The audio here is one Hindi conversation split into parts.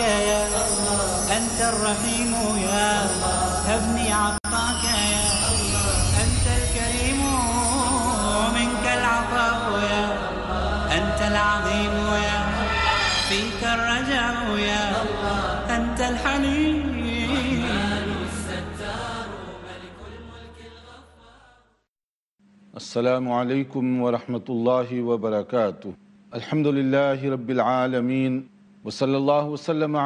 عطاك يا أنت الرحيم يا الله ابني عطاك يا الله أنت الكريم ومنك العطاء يا الله أنت العظيم يا فيك الرجاء يا الله أنت الحليم السلام عليكم ورحمة الله وبركاته الحمد لله رب العالمين वसल्ला वसलम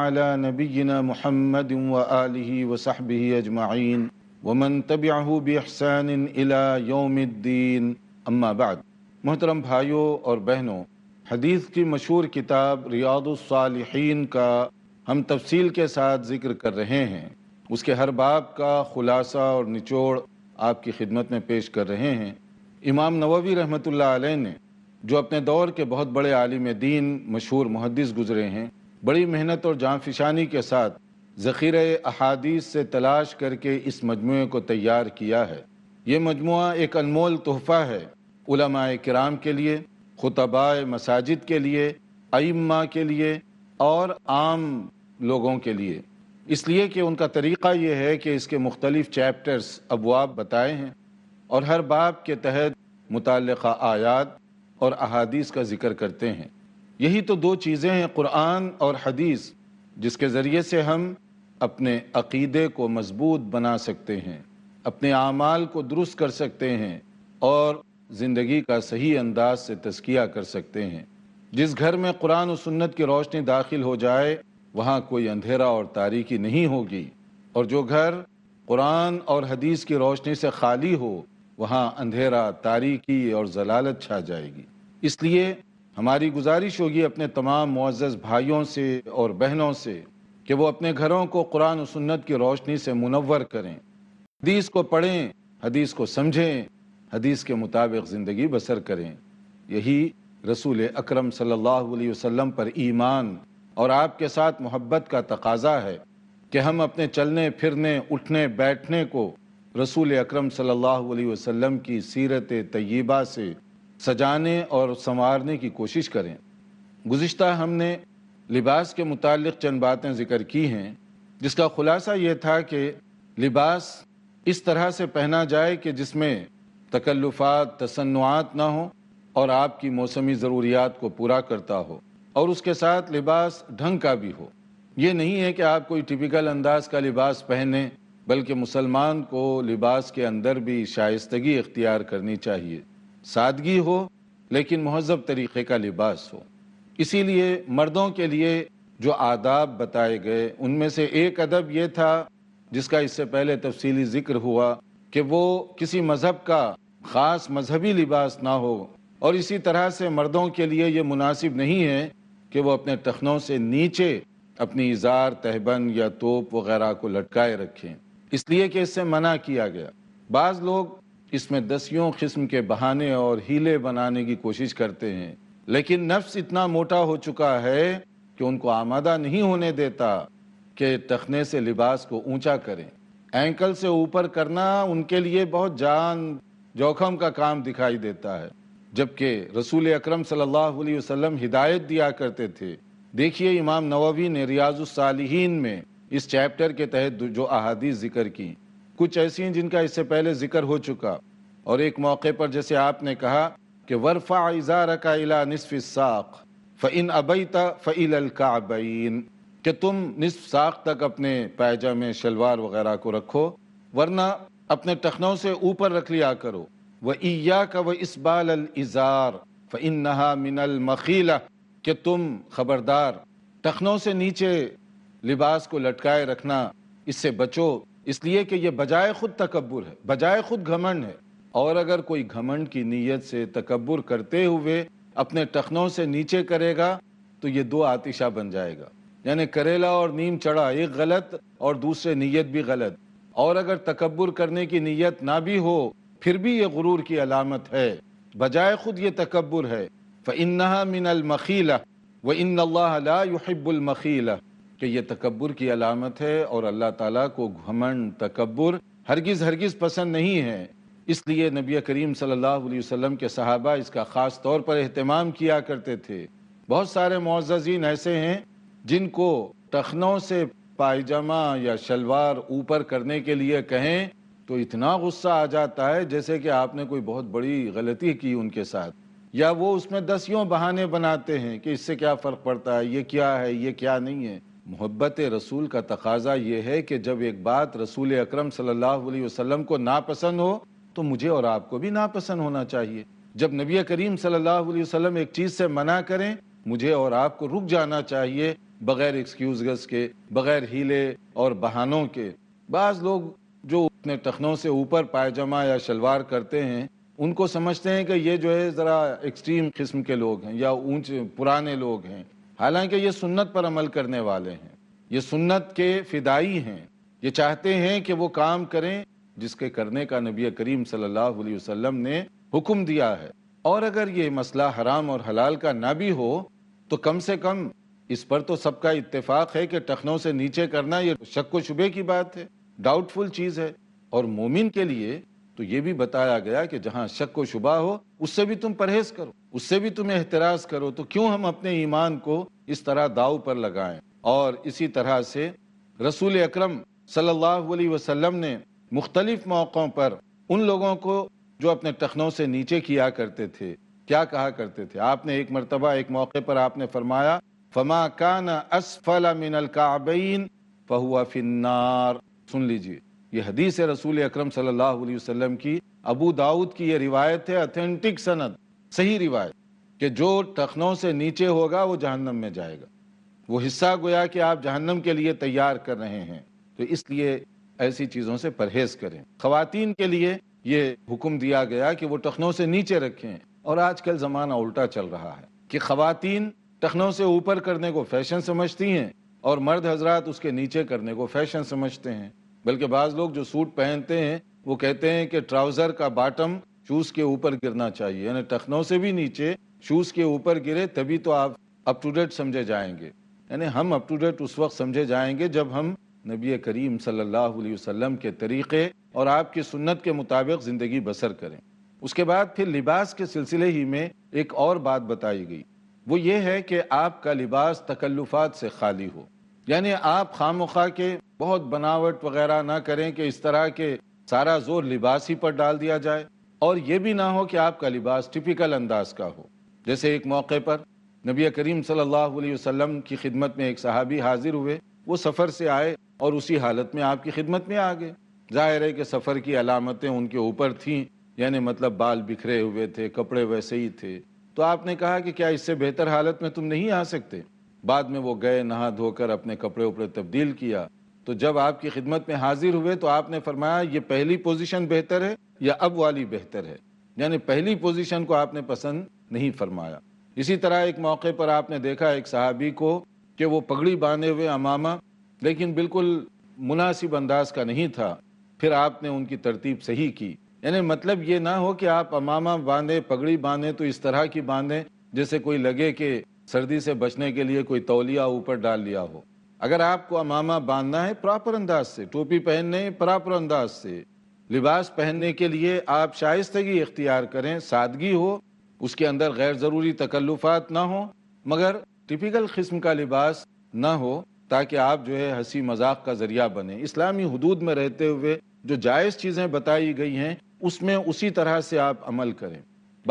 नबीना महमद अला योमद्दीन अम्माबाद मोहतरम भाइयों और बहनों हदीस की मशहूर किताब रियादुलसालहीन का हम तफसील के साथ जिक्र कर रहे हैं उसके हर बाब का खुलासा और निचोड़ आपकी खिदमत में पेश कर रहे हैं इमाम नववी रहमत ने जो अपने दौर के बहुत बड़े आलिम दीन मशहूर मुहदस गुजरे हैं बड़ी मेहनत और जाँफिशानी के साथ ज़ख़ीर अहादीस से तलाश करके इस मजमु को तैयार किया है ये मजमु एक अनमोल तोहफ़ा है उलमाए कराम के लिए खुतबा मसाजिद के लिए अम्मा के लिए और आम लोगों के लिए इसलिए कि उनका तरीक़ा ये है कि इसके मुख्तलिफ़ चैप्टर्स अबवाब बताए हैं और हर बाब के तहत मुतल आयात और अहादीस का ज़िक्र करते हैं यही तो दो चीज़ें हैं कुरान और हदीस जिसके ज़रिए से हम अपने अकीदे को मजबूत बना सकते हैं अपने आमाल को दुरुस्त कर सकते हैं और ज़िंदगी का सही अंदाज से तस्किया कर सकते हैं जिस घर में कुरान और सुन्नत की रोशनी दाखिल हो जाए वहाँ कोई अंधेरा और तारीकी नहीं होगी और जो घर कुरान और हदीस की रोशनी से खाली हो वहाँ अंधेरा तारीकी और जलालत छा जाएगी इसलिए हमारी गुजारिश होगी अपने तमाम मुआज़ भाइयों से और बहनों से कि वो अपने घरों को कुरान और सुन्नत की रोशनी से मुनवर करें हदीस को पढ़ें हदीस को समझें हदीस के मुताबिक ज़िंदगी बसर करें यही रसूल अकरम सल्लल्लाहु अलैहि वसल्लम पर ईमान और आपके साथ मोहब्बत का तकाजा है कि हम अपने चलने फिरने उठने बैठने को रसूल अकरम सल्लल्लाहु अलैहि वसल्लम की सीरत तय्यबा से सजाने और संवारने की कोशिश करें गुज्त हमने लिबास के मुतक चंद बातें ज़िक्र की हैं जिसका खुलासा यह था कि लिबास इस तरह से पहना जाए कि जिसमें तकल्लुफात तसनुआत ना हो और आपकी मौसमी ज़रूरियात को पूरा करता हो और उसके साथ लिबास ढंग का भी हो ये नहीं है कि आप कोई टिपिकल अंदाज का लिबास पहने बल्कि मुसलमान को लिबास के अंदर भी शाइस्तगी इख्तियार करनी चाहिए सादगी हो लेकिन महजब तरीक़े का लिबास हो इसीलिए मर्दों के लिए जो आदाब बताए गए उनमें से एक अदब यह था जिसका इससे पहले तफसीली ज़िक्र हुआ कि वो किसी मज़हब का ख़ास मजहबी लिबास ना हो और इसी तरह से मर्दों के लिए ये मुनासिब नहीं है कि वो अपने टखनों से नीचे अपनी इजार तहबन या तोप वगैरह को लटकाए रखें इसलिए कि इससे मना किया गया बाज़ लोग इसमें दसियों किस्म के बहाने और हीले बनाने की कोशिश करते हैं लेकिन नफ्स इतना मोटा हो चुका है कि उनको आमादा नहीं होने देता कि तखने से लिबास को ऊंचा करें एंकल से ऊपर करना उनके लिए बहुत जान जोखम का काम दिखाई देता है जबकि रसूल अक्रम सल्लल्लाहु हिदायत दिया करते थे देखिए इमाम नवी ने रियाजुसालहीन में इस चैप्टर के तहत जो अहादीस जिक्र की कुछ ऐसी हैं जिनका इससे पहले जिक्र हो चुका और एक मौके पर जैसे आपने कहा कि वरफ़ा इज़ार का इला नसफ़ साख फ इन अबैता फ़िल काबैन कि तुम निसफ साख तक अपने पैजा में शलवार वगैरह को रखो वरना अपने टखनों से ऊपर रख लिया करो व इया का व इसबाल इज़ार फ इन नहा मिनल मखीला कि तुम खबरदार टखनों से नीचे लिबास को लटकाए रखना इससे बचो इसलिए कि यह बजाय खुद तकबर है बजाय खुद घमंड है और अगर कोई घमंड की नीयत से तकबर करते हुए अपने टखनों से नीचे करेगा तो ये दो आतिशा बन जाएगा यानी करेला और नीम चढ़ा एक गलत और दूसरे नीयत भी गलत और अगर तकबर करने की नीयत ना भी हो फिर भी ये गुरूर की अलामत है बजाय खुद ये तकबर है फ़ इन्ना मिनल मखीला व इन अल्लाह ला कि यह तकबर की अलामत है और अल्लाह ताला को घमंड तकबर हरगिज़ हरगिज़ पसंद नहीं है इसलिए नबी करीम सल्लल्लाहु अलैहि वसल्लम के सहाबा इसका ख़ास तौर पर अहतमाम किया करते थे बहुत सारे मोजीन ऐसे हैं जिनको टखनों से पायजामा या शलवार ऊपर करने के लिए कहें तो इतना गुस्सा आ जाता है जैसे कि आपने कोई बहुत बड़ी गलती की उनके साथ या वो उसमें दसियों बहाने बनाते हैं कि इससे क्या फ़र्क पड़ता है ये क्या है ये क्या नहीं है मोहब्बत रसूल का तकाजा ये है कि जब एक बात रसूल अक्रम सल्लल्लाहु को नापसंद हो तो मुझे और आपको भी नापसंद होना चाहिए जब नबी करीम सल्लाम एक चीज़ से मना करें मुझे और आपको रुक जाना चाहिए बग़ैर एक्सक्यूज़ के बग़ैर हीले और बहानों के बाद लोग जो अपने टखनों से ऊपर पायजामा या शलवार करते हैं उनको समझते हैं कि ये जो है ज़रा एक्सट्रीम किस्म के लोग हैं या ऊंचे पुराने लोग हैं हालांकि ये सुन्नत पर अमल करने वाले हैं ये सुन्नत के फिदाई हैं ये चाहते हैं कि वो काम करें जिसके करने का नबी करीम सल्लल्लाहु अलैहि वसल्लम ने हुक्म दिया है और अगर ये मसला हराम और हलाल का ना भी हो तो कम से कम इस पर तो सबका इत्तेफाक है कि टखनों से नीचे करना ये तो शक व शुबे की बात है डाउटफुल चीज़ है और मोमिन के लिए तो ये भी बताया गया कि जहाँ शक व शुबा हो उससे भी तुम परहेज करो उससे भी तुम एहतराज करो तो क्यों हम अपने ईमान को इस तरह दाव पर लगाएं और इसी तरह से रसूल अक्रम सल्लाम ने मुख्तलिफ मौक़ों पर उन लोगों को जो अपने टखनों से नीचे किया करते थे क्या कहा करते थे आपने एक मरतबा एक मौके पर आपने फरमाया फमा कान असफल मिनल काबीन फहुआ फिन्नार सुन लीजिए यह हदीस है रसूल अक्रम सल्लाम की अबू दाऊद की यह रिवायत है अथेंटिक सनद सही रिवायत कि जो टखनों से नीचे होगा वो जहन्नम में जाएगा वो हिस्सा गोया कि आप जहन्नम के लिए तैयार कर रहे हैं तो इसलिए ऐसी चीज़ों से परहेज करें खातन के लिए ये हुक्म दिया गया कि वो टखनों से नीचे रखें और आजकल ज़माना उल्टा चल रहा है कि खातन टखनों से ऊपर करने को फैशन समझती हैं और मर्द हजरात उसके नीचे करने को फैशन समझते हैं बल्कि बाज़ लोग जो सूट पहनते हैं वो कहते हैं कि ट्राउज़र का बाटम शूज के ऊपर गिरना चाहिए यानी टखनों से भी नीचे शूज के ऊपर गिरे तभी तो आप अप टू डेट समझे जाएंगे यानी हम अप टू डेट उस वक्त समझे जाएंगे जब हम नबी करीम सल्लल्लाहु अलैहि वसल्लम के तरीक़े और आपकी सुन्नत के मुताबिक ज़िंदगी बसर करें उसके बाद फिर लिबास के सिलसिले ही में एक और बात बताई गई वो ये है कि आपका लिबास तकल्लुफात से खाली हो यानी आप खाम के बहुत बनावट वगैरह ना करें कि इस तरह के सारा जोर लिबास ही पर डाल दिया जाए और ये भी ना हो कि आपका लिबास टिपिकल अंदाज का हो जैसे एक मौके पर नबी करीम सल्लल्लाहु अलैहि वसल्लम की खिदमत में एक सहाबी हाजिर हुए वो सफ़र से आए और उसी हालत में आपकी खिदमत में आ गए जाहिर है कि सफ़र की अलामतें उनके ऊपर थीं यानी मतलब बाल बिखरे हुए थे कपड़े वैसे ही थे तो आपने कहा कि क्या इससे बेहतर हालत में तुम नहीं आ सकते बाद में वो गए नहा धोकर अपने कपड़े उपड़े तब्दील किया तो जब आपकी खिदमत में हाजिर हुए तो आपने फरमाया ये पहली पोजीशन बेहतर है या अब वाली बेहतर है यानी पहली पोजीशन को आपने पसंद नहीं फरमाया इसी तरह एक मौके पर आपने देखा एक सहाबी को कि वो पगड़ी बांधे हुए अमामा लेकिन बिल्कुल मुनासिब अंदाज का नहीं था फिर आपने उनकी तरतीब सही की यानी मतलब ये ना हो कि आप अमामा बांधे पगड़ी बांधे तो इस तरह की बांधे जैसे कोई लगे कि सर्दी से बचने के लिए कोई तौलिया ऊपर डाल लिया हो अगर आपको अमामा बांधना है प्रॉपर अंदाज से टोपी पहनने प्रॉपर अंदाज से लिबास पहनने के लिए आप शाइस्तगी इख्तियार करें सादगी हो उसके अंदर गैर ज़रूरी तकल्लुफात ना हो मगर टिपिकल किस्म का लिबास ना हो ताकि आप जो है हंसी मजाक का ज़रिया बने इस्लामी हदूद में रहते हुए जो जायज़ चीज़ें बताई गई हैं उसमें उसी तरह से आप अमल करें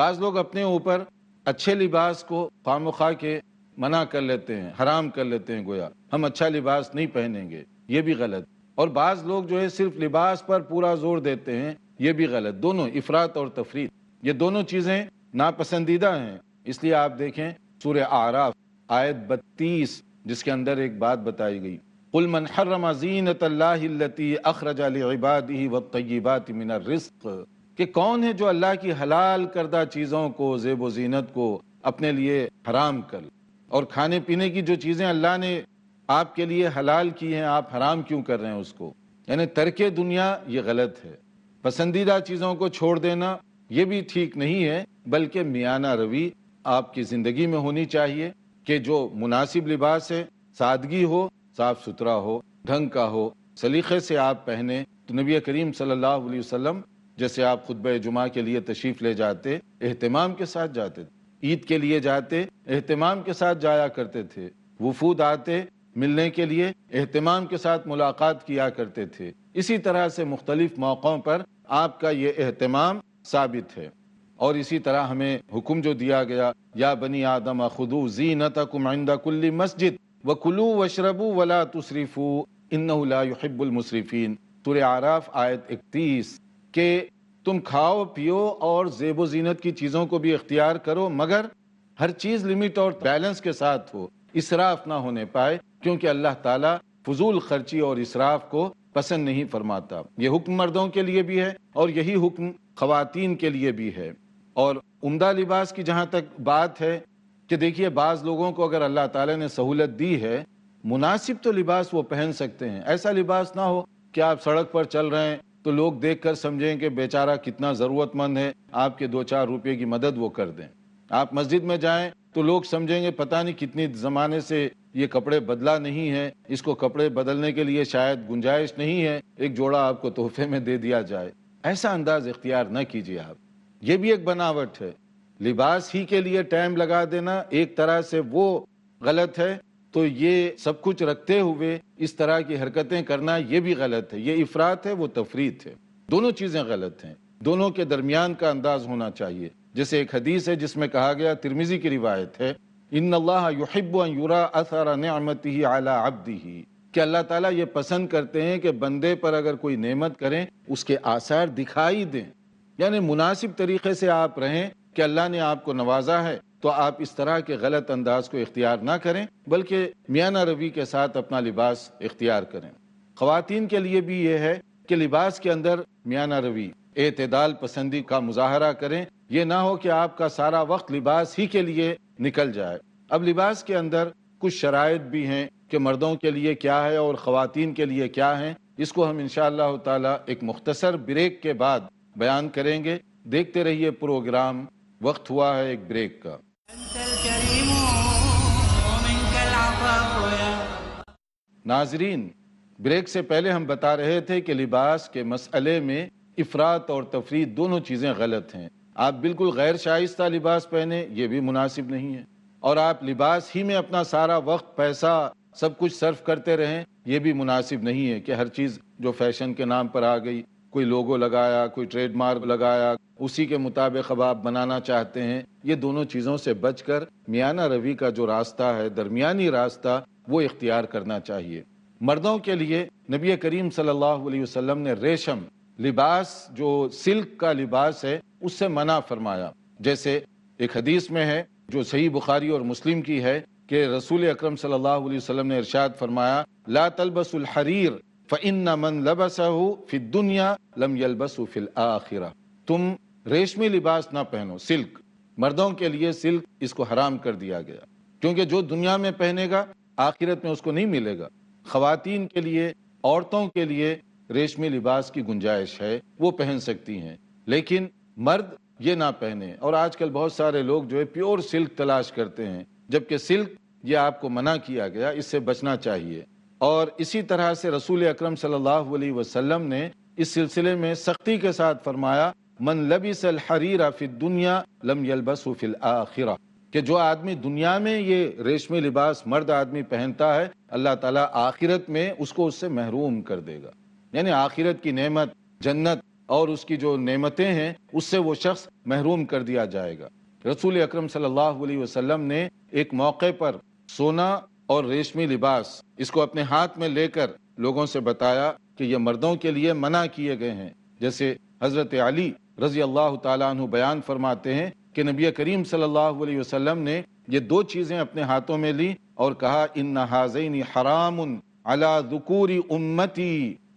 बाज़ लोग अपने ऊपर अच्छे लिबास को खाम के मना कर लेते हैं हराम कर लेते हैं गोया हम अच्छा लिबास नहीं पहनेंगे ये भी गलत और बाज़ लोग जो है सिर्फ लिबास पर पूरा जोर देते हैं ये भी गलत दोनों इफरात और तफरीत ये दोनों चीज़ें नापसंदीदा हैं इसलिए आप देखें सूर आराफ आयत बत्तीस जिसके अंदर एक बात बताई गई उलमन हर्रम जीनती अखरज व तयबात मिन रिस्क कि कौन है जो अल्लाह की हलाल करदा चीज़ों को जेब व जीनत को अपने लिए हराम कर और खाने पीने की जो चीज़ें अल्लाह ने आपके लिए हलाल की हैं आप हराम क्यों कर रहे हैं उसको यानी तर्क दुनिया ये गलत है पसंदीदा चीज़ों को छोड़ देना ये भी ठीक नहीं है बल्कि मियाना रवि आपकी ज़िंदगी में होनी चाहिए कि जो मुनासिब लिबास है सादगी हो साफ सुथरा हो ढंग का हो सलीक़े से आप पहने तो नबी करीम सल्लल्लाहु जैसे आप खुतब जुमा के लिए तशरीफ़ ले जाते अहतमाम के साथ जाते थे ईद के लिए जाते अहतमाम के साथ जाया करते थे वफूद आते मिलने के लिए अहतमाम के साथ मुलाकात किया करते थे इसी तरह से मुख्तलिफ मौक़ों पर आपका ये अहतमाम साबित है और इसी तरह हमें हुक्म जो दिया गया या बनी आदम खुदू जी कुल्ली मस्जिद व कुलू वशरबू वला तुसरीफ़ू इन्नबुलमसरफ़ीन तुर आराफ आयत इकतीस के तुम खाओ पियो और जेब जीनत की चीज़ों को भी इख्तियार करो मगर हर चीज़ लिमिट और बैलेंस के साथ हो इसराफ ना होने पाए क्योंकि अल्लाह ताला फजूल खर्ची और इसराफ को पसंद नहीं फरमाता ये हुक्म मर्दों के लिए भी है और यही हुक्म खवतिन के लिए भी है और उम्दा लिबास की जहाँ तक बात है कि देखिए बाज़ लोगों को अगर अल्लाह ताला ने सहूलत दी है मुनासिब तो लिबास वो पहन सकते हैं ऐसा लिबास ना हो कि आप सड़क पर चल रहे हैं तो लोग देखकर समझें कि बेचारा कितना ज़रूरतमंद है आपके दो चार रुपये की मदद वो कर दें आप मस्जिद में जाएं तो लोग समझेंगे पता नहीं कितनी ज़माने से ये कपड़े बदला नहीं है इसको कपड़े बदलने के लिए शायद गुंजाइश नहीं है एक जोड़ा आपको तोहफे में दे दिया जाए ऐसा अंदाज इख्तियार न कीजिए आप ये भी एक बनावट है लिबास ही के लिए टाइम लगा देना एक तरह से वो गलत है तो ये सब कुछ रखते हुए इस तरह की हरकतें करना ये भी गलत है ये इफरात है वो तफरीत है दोनों चीज़ें गलत हैं दोनों के दरमियान का अंदाज होना चाहिए जैसे एक हदीस है जिसमें कहा गया तिरमिजी की रिवायत है इन अल्लाहबरा नमत ही आला अब्दी ही कि अल्लाह ताला ये पसंद करते हैं कि बंदे पर अगर कोई नेमत करें उसके आसार दिखाई दें यानी मुनासिब तरीके से आप रहें कि अल्लाह ने आपको नवाजा है तो आप इस तरह के गलत अंदाज को इख्तियार ना करें बल्कि मियाना रवी के साथ अपना लिबास इख्तियार करें ख़वान के लिए भी यह है कि लिबास के अंदर मियाना रवी एतदाल पसंदी का मुजाहरा करें यह ना हो कि आपका सारा वक्त लिबास ही के लिए निकल जाए अब लिबास के अंदर कुछ शराइ भी हैं कि मर्दों के लिए क्या है और ख़वान के लिए क्या है इसको हम इन ताला एक मुख्तसर ब्रेक के बाद बयान करेंगे देखते रहिए प्रोग्राम वक्त हुआ है एक ब्रेक का नाजरीन ब्रेक से पहले हम बता रहे थे कि लिबास के मसले में इफरात और तफरी दोनों चीज़ें गलत हैं आप बिल्कुल गैर शाइस्ता लिबास पहने ये भी मुनासिब नहीं है और आप लिबास ही में अपना सारा वक्त पैसा सब कुछ सर्फ करते रहें यह भी मुनासिब नहीं है कि हर चीज़ जो फैशन के नाम पर आ गई कोई लोगो लगाया कोई ट्रेडमार्क लगाया उसी के मुताबिक अब आप बनाना चाहते हैं ये दोनों चीज़ों से बचकर मियाना रवि का जो रास्ता है दरमियानी रास्ता वो इख्तियार करना चाहिए मर्दों के लिए नबी करीम सल्लल्लाहु अलैहि वसल्लम ने रेशम लिबास जो सिल्क का लिबास है उससे मना फरमाया जैसे एक हदीस में है जो सही बुखारी और मुस्लिम की है कि रसूल अक्रम सल्लल्लाहु अलैहि वसल्लम ने इरशाद फरमाया ला तलबसुल हरीर फिल तुम रेशमी लिबास ना पहनो सिल्क मर्दों के लिए सिल्क इसको हराम कर दिया गया क्योंकि जो दुनिया में पहनेगा आखिरत में उसको नहीं मिलेगा खातन के लिए औरतों के लिए रेशमी लिबास की गुंजाइश है वो पहन सकती हैं लेकिन मर्द ये ना पहने और आजकल बहुत सारे लोग जो है प्योर सिल्क तलाश करते हैं जबकि सिल्क ये आपको मना किया गया इससे बचना चाहिए और इसी तरह से रसूल अक्रम सम ने इस सिलसिले में सख्ती के साथ फरमाया मन लबी हरीरा दुनिया लम यलबसूफिल आखिरा कि जो आदमी दुनिया में ये रेशमी लिबास मर्द आदमी पहनता है अल्लाह ताला आखिरत में उसको उससे महरूम कर देगा यानी आखिरत की नेमत जन्नत और उसकी जो नेमतें हैं उससे वो शख्स महरूम कर दिया जाएगा रसूल अक्रम सल्लल्लाहु ने एक मौके पर सोना और रेशमी लिबास इसको अपने हाथ में लेकर लोगों से बताया कि ये मर्दों के लिए मना किए गए हैं जैसे हज़रत अली रजी अल्लाह तु बयान फरमाते हैं कि नबी करीम सल्लल्लाहु अलैहि वसल्लम ने ये दो चीज़ें अपने हाथों में ली और कहा इन हाजैन हराम अलाकूरी उम्मती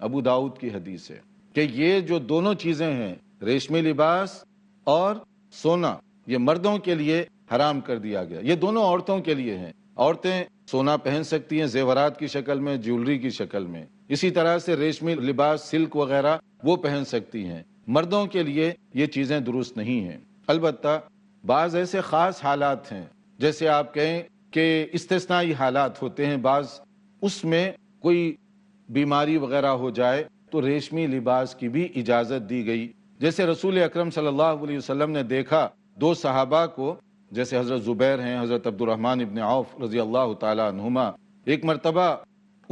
अबू दाऊद की हदीस है कि ये जो दोनों चीज़ें हैं रेशमी लिबास और सोना ये मर्दों के लिए हराम कर दिया गया ये दोनों औरतों के लिए हैं औरतें सोना पहन सकती हैं जेवरात की शक्ल में ज्वेलरी की शक्ल में इसी तरह से रेशमी लिबास सिल्क वगैरह वो पहन सकती हैं मर्दों के लिए ये चीज़ें दुरुस्त नहीं हैं अलबत् बाज़ ऐसे ख़ास हालात हैं जैसे आप कहें कि इस्तना हालात होते हैं बाज़ उसमें कोई बीमारी वगैरह हो जाए तो रेशमी लिबास की भी इजाज़त दी गई जैसे रसूल अक्रम सल्लल्लाहु अलैहि ने देखा दो सहाबा को जैसे हज़रत ज़ुबैर हैं हज़रत अब्दुलरहमान इबन आउफ रज़ी अल्लाह तुमा एक मरतबा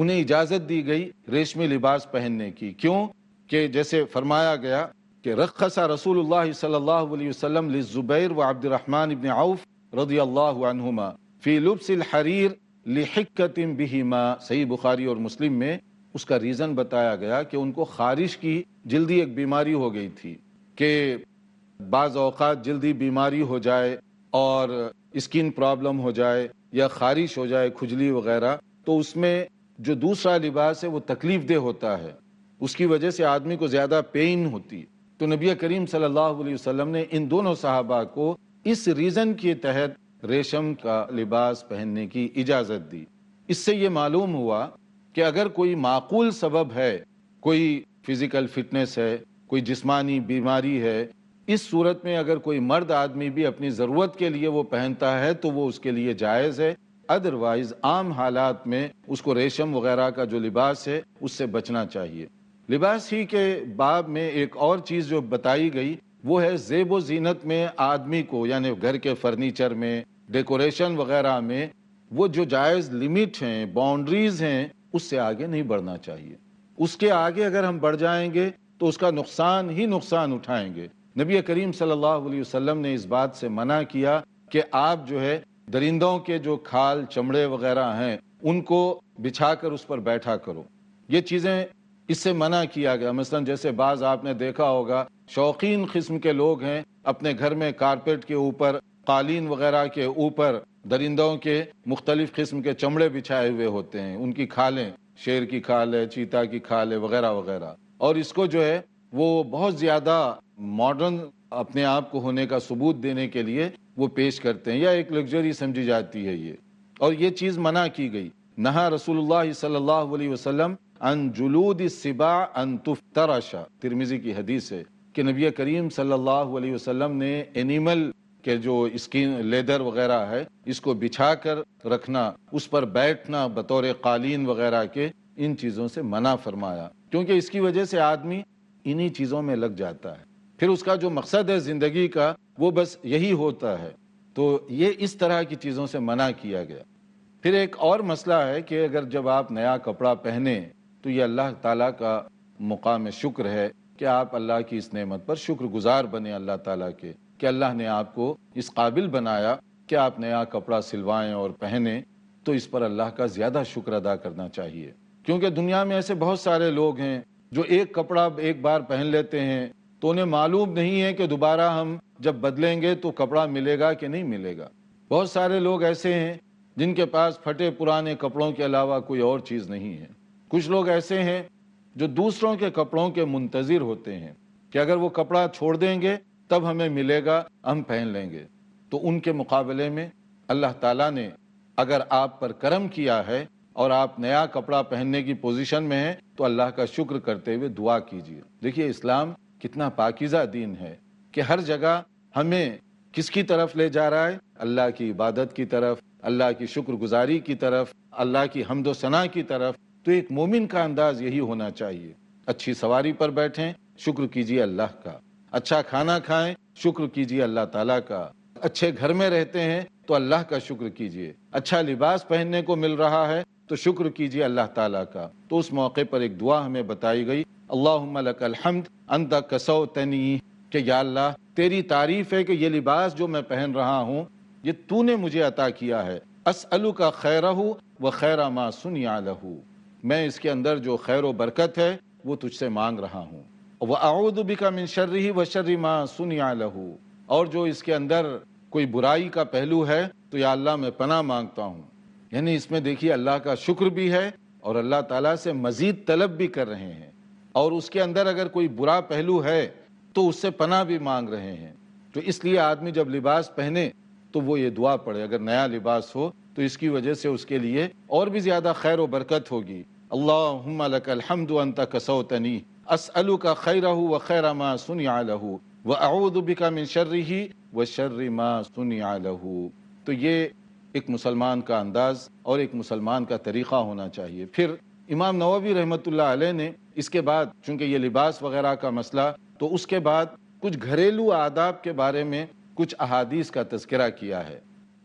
उन्हें इजाज़त दी गई रेशमी लिबास पहनने की क्यों कि जैसे फरमाया गया कि रखसा रसूल सल्लाम वसम व अब्दुलरहमान इबन आउफ रज़ी अल्लाहुमा फ़ी लुबसिल हरीर लिहकतिम बिहिमा सही बुखारी और मुस्लिम में उसका रीज़न बताया गया कि उनको खारिश की जल्दी एक बीमारी हो गई थी कि बाज़ अवत जल्दी बीमारी हो जाए और स्किन प्रॉब्लम हो जाए या खारिश हो जाए खुजली वगैरह तो उसमें जो दूसरा लिबास है वो तकलीफ देह होता है उसकी वजह से आदमी को ज़्यादा पेन होती तो नबी करीम सल्लल्लाहु अलैहि वसल्लम ने इन दोनों साहबा को इस रीज़न के तहत रेशम का लिबास पहनने की इजाज़त दी इससे ये मालूम हुआ कि अगर कोई माकूल सबब है कोई फिज़िकल फिटनेस है कोई जिस्मानी बीमारी है इस सूरत में अगर कोई मर्द आदमी भी अपनी ज़रूरत के लिए वो पहनता है तो वो उसके लिए जायज़ है अदरवाइज आम हालात में उसको रेशम वगैरह का जो लिबास है उससे बचना चाहिए लिबास ही के बाब में एक और चीज़ जो बताई गई वो है जेब जीनत में आदमी को यानी घर के फर्नीचर में डेकोरेशन वगैरह में वो जो जायज़ लिमिट हैं बाउंड्रीज़ हैं उससे आगे नहीं बढ़ना चाहिए उसके आगे अगर हम बढ़ जाएंगे तो उसका नुकसान ही नुकसान उठाएंगे नबी करीम सल्लल्लाहु अलैहि वसल्लम ने इस बात से मना किया कि आप जो है दरिंदों के जो खाल चमड़े वगैरह हैं उनको बिछा कर उस पर बैठा करो ये चीज़ें इससे मना किया गया मसलन जैसे बाज़ आपने देखा होगा शौकीन किस्म के लोग हैं अपने घर में कारपेट के ऊपर कालीन वगैरह के ऊपर दरिंदों के मुख्तलिफ़ किस्म के चमड़े बिछाए हुए होते हैं उनकी खालें शेर की खाल है चीता की खाल है वगैरह वगैरह और इसको जो है वो बहुत ज़्यादा मॉडर्न अपने आप को होने का सबूत देने के लिए वो पेश करते हैं या एक लग्जरी समझी जाती है ये और ये चीज़ मना की गई नहा रसूलुल्लाह सल्लल्लाहु अलैहि वसल्लम अन जुलूद सिबा अन तुफ्तराशा तिरमिजी की हदीस है कि नबी करीम सल्लल्लाहु अलैहि वसल्लम ने एनिमल के जो स्किन लेदर वगैरह है इसको बिछा कर रखना उस पर बैठना बतौर कालीन वगैरह के इन चीज़ों से मना फरमाया क्योंकि इसकी वजह से आदमी इन्हीं चीज़ों में लग जाता है फिर उसका जो मकसद है ज़िंदगी का वो बस यही होता है तो ये इस तरह की चीज़ों से मना किया गया फिर एक और मसला है कि अगर जब आप नया कपड़ा पहने तो ये अल्लाह ताला का मुकाम शुक्र है कि आप अल्लाह की इस नेमत पर शुक्रगुजार बने अल्लाह ताला के कि अल्लाह ने आपको इस काबिल बनाया कि आप नया कपड़ा सिलवाएं और पहने तो इस पर अल्लाह का ज़्यादा शुक्र अदा करना चाहिए क्योंकि दुनिया में ऐसे बहुत सारे लोग हैं जो एक कपड़ा एक बार पहन लेते हैं तो उन्हें मालूम नहीं है कि दोबारा हम जब बदलेंगे तो कपड़ा मिलेगा कि नहीं मिलेगा बहुत सारे लोग ऐसे हैं जिनके पास फटे पुराने कपड़ों के अलावा कोई और चीज़ नहीं है कुछ लोग ऐसे हैं जो दूसरों के कपड़ों के मुंतज़र होते हैं कि अगर वो कपड़ा छोड़ देंगे तब हमें मिलेगा हम पहन लेंगे तो उनके मुकाबले में अल्लाह ताला ने अगर आप पर करम किया है और आप नया कपड़ा पहनने की पोजीशन में हैं तो अल्लाह का शुक्र करते हुए दुआ कीजिए देखिए इस्लाम कितना पाकिज़ा दीन है कि हर जगह हमें किसकी तरफ ले जा रहा है अल्लाह की इबादत की तरफ अल्लाह की शुक्रगुजारी की तरफ अल्लाह की हमदोसना की तरफ तो एक मोमिन का अंदाज यही होना चाहिए अच्छी सवारी पर बैठें शुक्र कीजिए अल्लाह का अच्छा खाना खाएं शुक्र कीजिए अल्लाह ताला का अच्छे घर में रहते हैं तो अल्लाह का शुक्र कीजिए अच्छा लिबास पहनने को मिल रहा है तो शुक्र कीजिए अल्लाह ताला का तो उस मौके पर एक दुआ हमें बताई गई अल्लाहमद कसो तनी के या अल्लाह तेरी तारीफ़ है कि ये लिबास जो मैं पहन रहा हूँ ये तूने मुझे अता किया है असअलू का खैर व खैरा माँ सुनिया लहू मैं इसके अंदर जो खैर बरकत है वो तुझसे मांग रहा हूँ वह आउदबी का मिन शर्री व शर्री माँ सुनिया लहू और जो इसके अंदर कोई बुराई का पहलू है तो या अल्लाह मैं पना मांगता हूँ यानी इसमें देखिए अल्लाह का शुक्र भी है और अल्लाह ताला से मज़ीद तलब भी कर रहे हैं और उसके अंदर अगर कोई बुरा पहलू है तो उससे पना भी मांग रहे हैं तो इसलिए आदमी जब लिबास पहने तो वो ये दुआ पढ़े अगर नया लिबास हो तो इसकी वजह से उसके लिए और भी ज़्यादा खैर व बरकत होगी अल्लाह असअलू का खैर व खैर माँ सुन लहू मिन शर्री व शर्र माँ सुन तो ये एक मुसलमान का अंदाज और एक मुसलमान का तरीक़ा होना चाहिए फिर इमाम नवाबी रहमत ने इसके बाद चूँकि ये लिबास वगैरह का मसला तो उसके बाद कुछ घरेलू आदाब के बारे में कुछ अहादीस का तस्करा किया है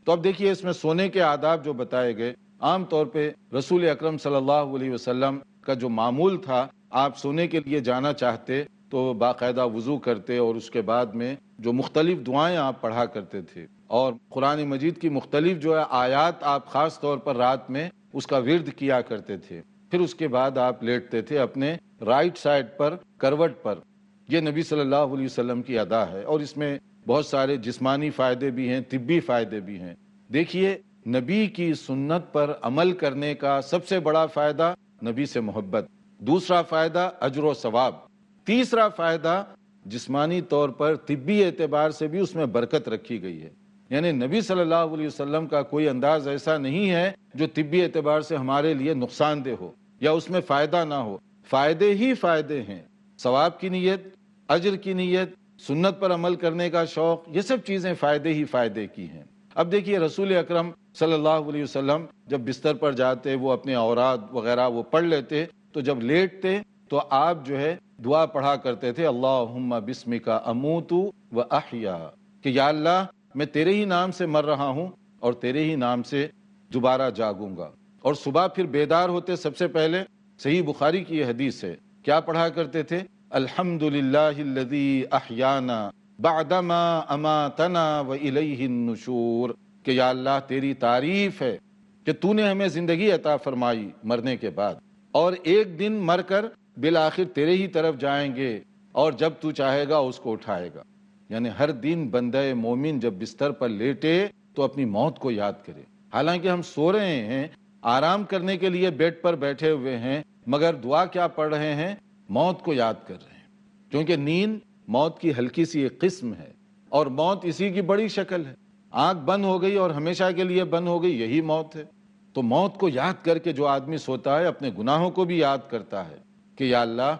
तो अब देखिए इसमें सोने के आदाब जो बताए गए आम तौर पे रसूल अकरम सल्लल्लाहु अलैहि वसल्लम का जो मामूल था आप सोने के लिए जाना चाहते तो बाकायदा वज़ू करते और उसके बाद में जो मुख्तलिफ़ दुआएँ आप पढ़ा करते थे और कुरान मजीद की मुख्तलिफ जो है आयात आप ख़ास तौर पर रात में उसका विरद किया करते थे फिर उसके बाद आप लेटते थे अपने राइट साइड पर करवट पर यह नबी सल्लल्लाहु अलैहि वसल्लम की अदा है और इसमें बहुत सारे जिस्मानी फ़ायदे भी हैं तिब्बी फ़ायदे भी हैं देखिए नबी की सुन्नत पर अमल करने का सबसे बड़ा फ़ायदा नबी से मोहब्बत दूसरा फ़ायदा अजर व सवाब तीसरा फ़ायदा जिस्मानी तौर पर तिब्बी एतबार से भी उसमें बरकत रखी गई है यानी नबी सल्लल्लाहु अलैहि वसल्लम का कोई अंदाज ऐसा नहीं है जो तिब्बी एतबार से हमारे लिए नुकसानदेह हो या उसमें फ़ायदा ना हो फ़ायदे ही फ़ायदे हैं सवाब की नीयत अजर की नीयत सुन्नत पर अमल करने का शौक़ ये सब चीज़ें फ़ायदे ही फ़ायदे की हैं अब देखिए रसूल अकरम सल्लल्लाहु अलैहि वसल्लम जब बिस्तर पर जाते वो अपने औरात वगैरह वो पढ़ लेते तो जब लेटते तो आप जो है दुआ पढ़ा करते थे अल्लाह बिस्मी का अमूतु व अहिया कि या अल्लाह मैं तेरे ही नाम से मर रहा हूँ और तेरे ही नाम से दोबारा जागूंगा और सुबह फिर बेदार होते सबसे पहले सही बुखारी की यह हदीस है क्या पढ़ा करते थे अल्हम्दुलिल्लाहिल्लज़ी अहयाना बादमा अमातना व नुशूर कि या अल्लाह तेरी तारीफ है कि तूने हमें ज़िंदगी अता फरमाई मरने के बाद और एक दिन मरकर बिल आखिर तेरे ही तरफ जाएंगे और जब तू चाहेगा उसको उठाएगा यानी हर दिन बंदे मोमिन जब बिस्तर पर लेटे तो अपनी मौत को याद करे हालांकि हम सो रहे हैं आराम करने के लिए बेड पर बैठे हुए हैं मगर दुआ क्या पढ़ रहे हैं मौत को याद कर रहे हैं क्योंकि नींद मौत की हल्की सी एक किस्म है और मौत इसी की बड़ी शक्ल है आंख बंद हो गई और हमेशा के लिए बंद हो गई यही मौत है तो मौत को याद करके जो आदमी सोता है अपने गुनाहों को भी याद करता है कि या अल्लाह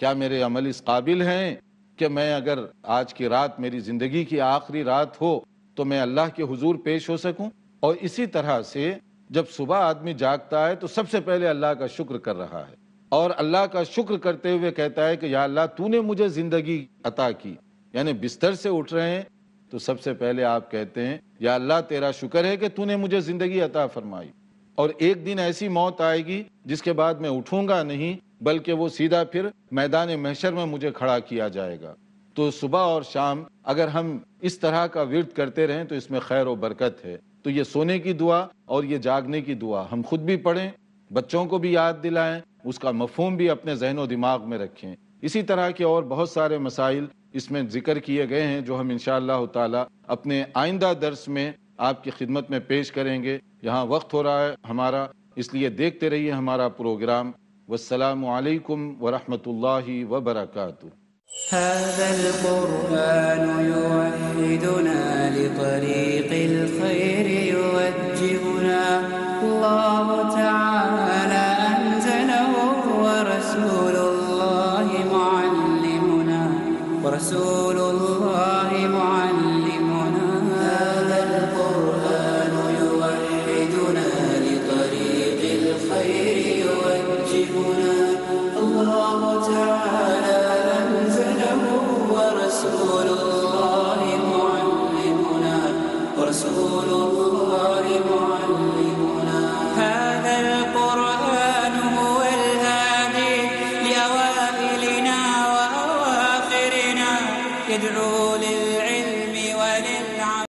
क्या मेरे अमल इस काबिल हैं कि मैं अगर आज की रात मेरी ज़िंदगी की आखिरी रात हो तो मैं अल्लाह के हुजूर पेश हो सकूं और इसी तरह से जब सुबह आदमी जागता है तो सबसे पहले अल्लाह का शुक्र कर रहा है और अल्लाह का शुक्र करते हुए कहता है कि या अल्लाह तूने मुझे ज़िंदगी अता की यानी बिस्तर से उठ रहे हैं तो सबसे पहले आप कहते हैं या अल्लाह तेरा शुक्र है कि तूने मुझे ज़िंदगी अता फरमाई और एक दिन ऐसी मौत आएगी जिसके बाद मैं उठूँगा नहीं बल्कि वो सीधा फिर मैदान महशर में मुझे खड़ा किया जाएगा तो सुबह और शाम अगर हम इस तरह का विरत करते रहें तो इसमें खैर व बरकत है तो ये सोने की दुआ और ये जागने की दुआ हम खुद भी पढ़ें बच्चों को भी याद दिलाएं उसका मफहम भी अपने जहन दिमाग में रखें इसी तरह के और बहुत सारे मसाइल इसमें जिक्र किए गए हैं जो हम इन ताला अपने आइंदा दर्स में आपकी खिदमत में पेश करेंगे यहाँ वक्त हो रहा है हमारा इसलिए देखते रहिए हमारा प्रोग्राम والسلام عليكم ورحمة الله وبركاته هذا القرآن يوحدنا لطريق الخير يوجهنا الله